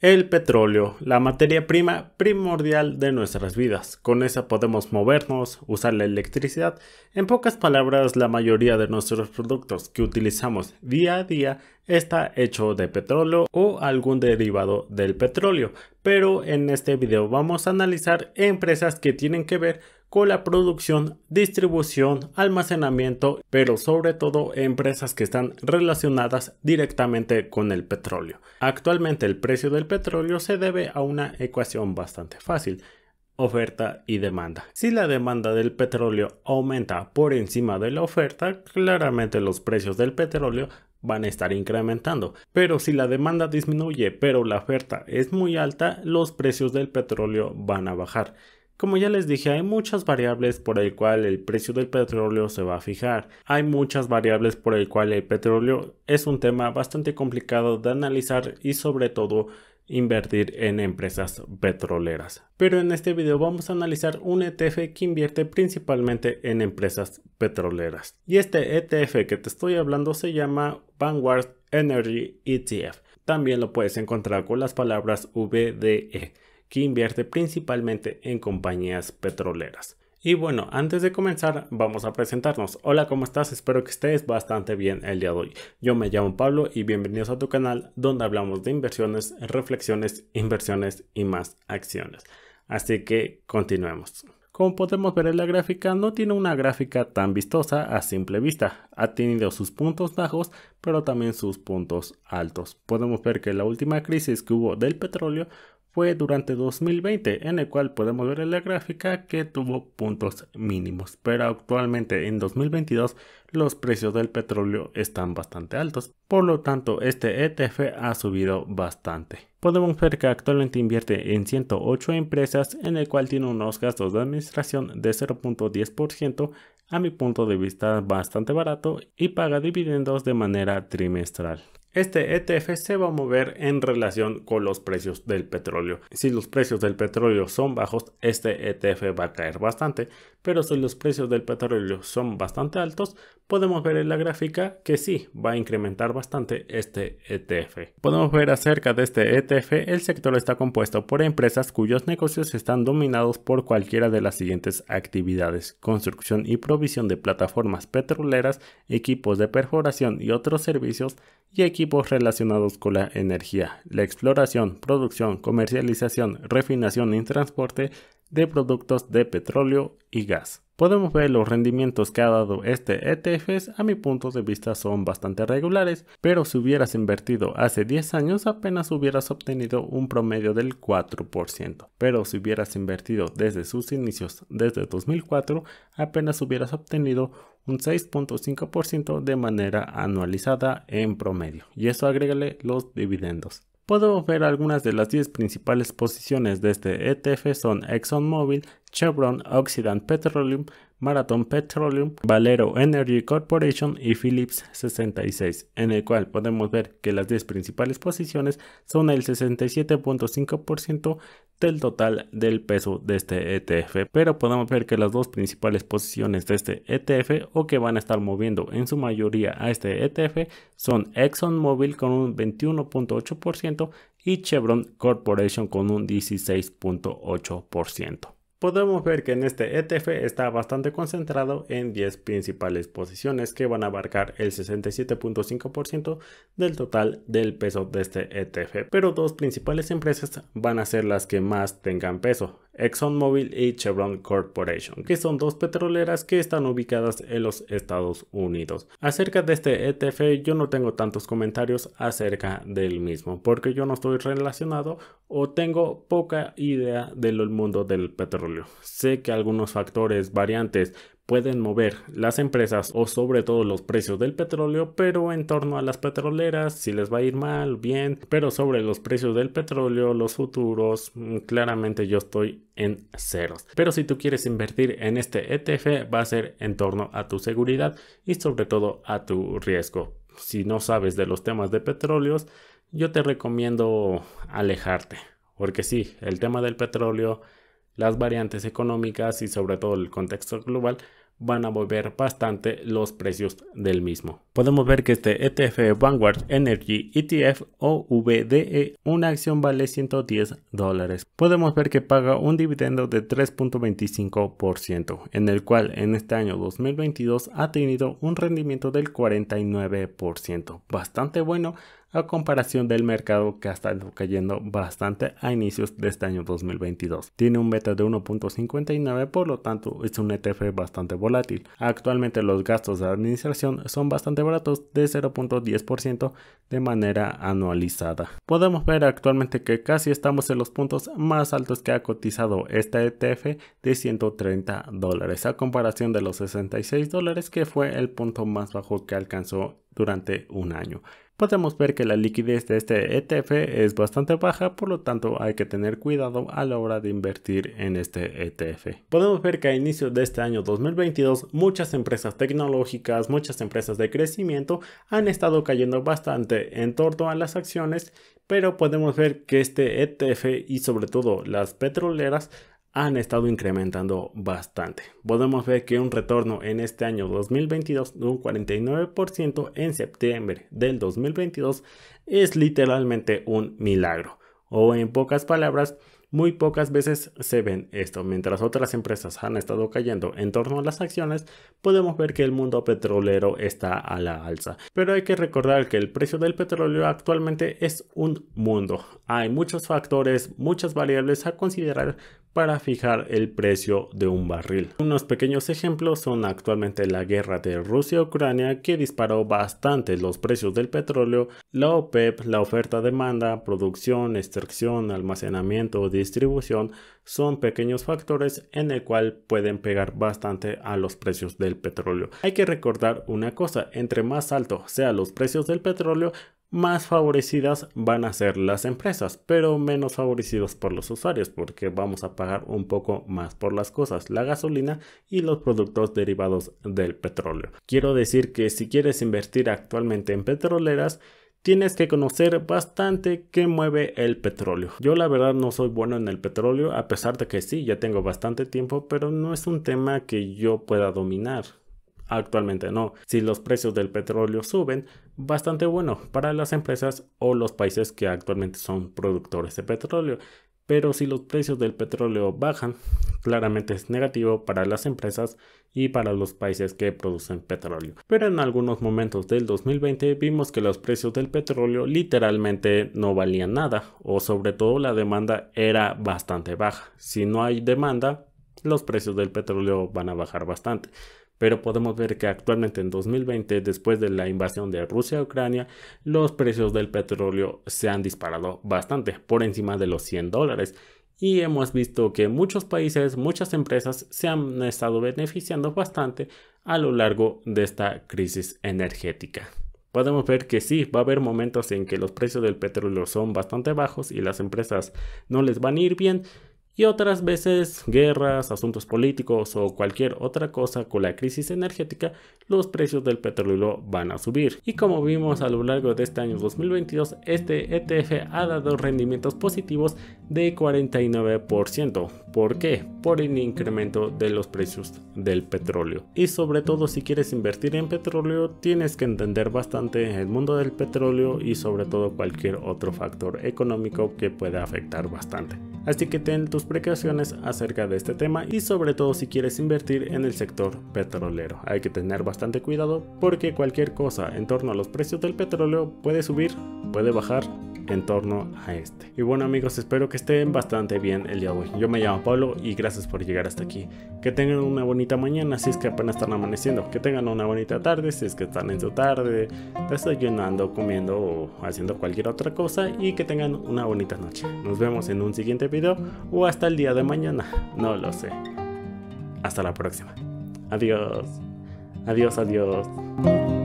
El petróleo, la materia prima primordial de nuestras vidas. Con esa podemos movernos, usar la electricidad. En pocas palabras, la mayoría de nuestros productos que utilizamos día a día está hecho de petróleo o algún derivado del petróleo. Pero en este video vamos a analizar empresas que tienen que ver con la producción, distribución, almacenamiento, pero sobre todo empresas que están relacionadas directamente con el petróleo. Actualmente el precio del petróleo se debe a una ecuación bastante fácil oferta y demanda. Si la demanda del petróleo aumenta por encima de la oferta, claramente los precios del petróleo van a estar incrementando. Pero si la demanda disminuye pero la oferta es muy alta, los precios del petróleo van a bajar. Como ya les dije, hay muchas variables por el cual el precio del petróleo se va a fijar. Hay muchas variables por el cual el petróleo es un tema bastante complicado de analizar y sobre todo invertir en empresas petroleras. Pero en este video vamos a analizar un ETF que invierte principalmente en empresas petroleras. Y este ETF que te estoy hablando se llama Vanguard Energy ETF. También lo puedes encontrar con las palabras VDE que invierte principalmente en compañías petroleras. Y bueno, antes de comenzar, vamos a presentarnos. Hola, ¿cómo estás? Espero que estés bastante bien el día de hoy. Yo me llamo Pablo y bienvenidos a tu canal donde hablamos de inversiones, reflexiones, inversiones y más acciones. Así que continuemos. Como podemos ver en la gráfica, no tiene una gráfica tan vistosa a simple vista. Ha tenido sus puntos bajos, pero también sus puntos altos. Podemos ver que la última crisis que hubo del petróleo fue durante 2020, en el cual podemos ver en la gráfica que tuvo puntos mínimos, pero actualmente en 2022 los precios del petróleo están bastante altos, por lo tanto este ETF ha subido bastante. Podemos ver que actualmente invierte en 108 empresas, en el cual tiene unos gastos de administración de 0.10%, a mi punto de vista bastante barato y paga dividendos de manera trimestral. Este ETF se va a mover en relación con los precios del petróleo. Si los precios del petróleo son bajos, este ETF va a caer bastante, pero si los precios del petróleo son bastante altos, podemos ver en la gráfica que sí va a incrementar bastante este ETF. Podemos ver acerca de este ETF, el sector está compuesto por empresas cuyos negocios están dominados por cualquiera de las siguientes actividades, construcción y provisión de plataformas petroleras, equipos de perforación y otros servicios, y equipos relacionados con la energía, la exploración, producción, comercialización, refinación y transporte, de productos de petróleo y gas. Podemos ver los rendimientos que ha dado este ETF, a mi punto de vista son bastante regulares, pero si hubieras invertido hace 10 años apenas hubieras obtenido un promedio del 4%, pero si hubieras invertido desde sus inicios, desde 2004, apenas hubieras obtenido un 6.5% de manera anualizada en promedio, y eso agrégale los dividendos. Puedo ver algunas de las 10 principales posiciones de este ETF son ExxonMobil, Chevron, Occident Petroleum, Marathon Petroleum, Valero Energy Corporation y Philips 66, en el cual podemos ver que las 10 principales posiciones son el 67.5% del total del peso de este ETF, pero podemos ver que las dos principales posiciones de este ETF o que van a estar moviendo en su mayoría a este ETF son ExxonMobil con un 21.8% y Chevron Corporation con un 16.8%. Podemos ver que en este ETF está bastante concentrado en 10 principales posiciones que van a abarcar el 67.5% del total del peso de este ETF, pero dos principales empresas van a ser las que más tengan peso. ExxonMobil y Chevron Corporation, que son dos petroleras que están ubicadas en los Estados Unidos. Acerca de este ETF yo no tengo tantos comentarios acerca del mismo, porque yo no estoy relacionado o tengo poca idea del mundo del petróleo. Sé que algunos factores variantes pueden mover las empresas o sobre todo los precios del petróleo, pero en torno a las petroleras, si les va a ir mal, bien, pero sobre los precios del petróleo, los futuros, mm, claramente yo estoy en ceros. Pero si tú quieres invertir en este ETF, va a ser en torno a tu seguridad y sobre todo a tu riesgo. Si no sabes de los temas de petróleos, yo te recomiendo alejarte, porque sí, el tema del petróleo las variantes económicas y sobre todo el contexto global van a volver bastante los precios del mismo. Podemos ver que este ETF Vanguard Energy ETF o VDE, una acción vale 110 dólares. Podemos ver que paga un dividendo de 3.25%, en el cual en este año 2022 ha tenido un rendimiento del 49%, bastante bueno a comparación del mercado que ha estado cayendo bastante a inicios de este año 2022. Tiene un beta de 1.59, por lo tanto es un ETF bastante volátil. Actualmente los gastos de administración son bastante baratos de 0.10% de manera anualizada. Podemos ver actualmente que casi estamos en los puntos más altos que ha cotizado este ETF de 130 dólares a comparación de los 66 dólares que fue el punto más bajo que alcanzó durante un año. Podemos ver que la liquidez de este ETF es bastante baja, por lo tanto hay que tener cuidado a la hora de invertir en este ETF. Podemos ver que a inicio de este año 2022 muchas empresas tecnológicas, muchas empresas de crecimiento han estado cayendo bastante en torno a las acciones, pero podemos ver que este ETF y sobre todo las petroleras han estado incrementando bastante. Podemos ver que un retorno en este año 2022 de un 49% en septiembre del 2022 es literalmente un milagro. O en pocas palabras, muy pocas veces se ven esto. Mientras otras empresas han estado cayendo en torno a las acciones, podemos ver que el mundo petrolero está a la alza. Pero hay que recordar que el precio del petróleo actualmente es un mundo. Hay muchos factores, muchas variables a considerar para fijar el precio de un barril. Unos pequeños ejemplos son actualmente la guerra de Rusia-Ucrania que disparó bastante los precios del petróleo, la OPEP, e la oferta-demanda, producción, extracción, almacenamiento, distribución, son pequeños factores en el cual pueden pegar bastante a los precios del petróleo. Hay que recordar una cosa, entre más alto sean los precios del petróleo, más favorecidas van a ser las empresas, pero menos favorecidos por los usuarios porque vamos a pagar un poco más por las cosas, la gasolina y los productos derivados del petróleo. Quiero decir que si quieres invertir actualmente en petroleras, tienes que conocer bastante qué mueve el petróleo. Yo la verdad no soy bueno en el petróleo, a pesar de que sí, ya tengo bastante tiempo, pero no es un tema que yo pueda dominar. Actualmente no. Si los precios del petróleo suben, bastante bueno para las empresas o los países que actualmente son productores de petróleo. Pero si los precios del petróleo bajan, claramente es negativo para las empresas y para los países que producen petróleo. Pero en algunos momentos del 2020 vimos que los precios del petróleo literalmente no valían nada o sobre todo la demanda era bastante baja. Si no hay demanda, los precios del petróleo van a bajar bastante pero podemos ver que actualmente en 2020, después de la invasión de Rusia a Ucrania, los precios del petróleo se han disparado bastante, por encima de los 100 dólares. Y hemos visto que muchos países, muchas empresas se han estado beneficiando bastante a lo largo de esta crisis energética. Podemos ver que sí, va a haber momentos en que los precios del petróleo son bastante bajos y las empresas no les van a ir bien, y otras veces guerras, asuntos políticos o cualquier otra cosa con la crisis energética, los precios del petróleo van a subir. Y como vimos a lo largo de este año 2022, este ETF ha dado rendimientos positivos de 49%, ¿Por qué? Por el incremento de los precios del petróleo. Y sobre todo si quieres invertir en petróleo, tienes que entender bastante el mundo del petróleo y sobre todo cualquier otro factor económico que pueda afectar bastante. Así que ten tus precauciones acerca de este tema y sobre todo si quieres invertir en el sector petrolero. Hay que tener bastante cuidado porque cualquier cosa en torno a los precios del petróleo puede subir, puede bajar en torno a este. Y bueno amigos, espero que estén bastante bien el día de hoy. Yo me llamo Pablo y gracias por llegar hasta aquí. Que tengan una bonita mañana si es que apenas están amaneciendo. Que tengan una bonita tarde si es que están en su tarde, desayunando, comiendo o haciendo cualquier otra cosa. Y que tengan una bonita noche. Nos vemos en un siguiente video o hasta el día de mañana. No lo sé. Hasta la próxima. Adiós. Adiós, adiós.